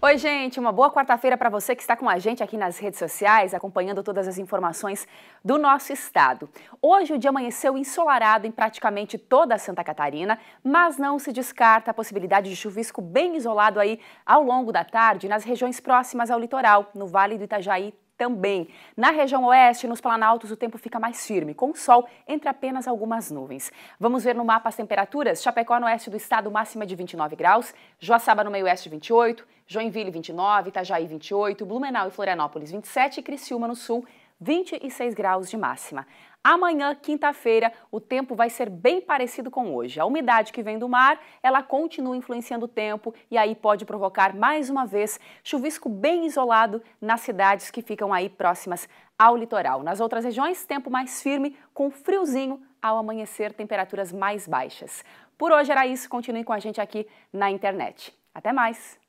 Oi, gente, uma boa quarta-feira para você que está com a gente aqui nas redes sociais, acompanhando todas as informações do nosso estado. Hoje o dia amanheceu ensolarado em praticamente toda Santa Catarina, mas não se descarta a possibilidade de chuvisco bem isolado aí ao longo da tarde nas regiões próximas ao litoral, no Vale do Itajaí também. Na região oeste, nos planaltos, o tempo fica mais firme, com sol entre apenas algumas nuvens. Vamos ver no mapa as temperaturas. Chapecó no oeste do estado, máxima de 29 graus. Joaçaba no meio-oeste, 28. Joinville, 29. Itajaí, 28. Blumenau e Florianópolis, 27. E Criciúma no sul, 26 graus de máxima. Amanhã, quinta-feira, o tempo vai ser bem parecido com hoje. A umidade que vem do mar, ela continua influenciando o tempo e aí pode provocar mais uma vez chuvisco bem isolado nas cidades que ficam aí próximas ao litoral. Nas outras regiões, tempo mais firme, com friozinho ao amanhecer, temperaturas mais baixas. Por hoje era isso, continue com a gente aqui na internet. Até mais!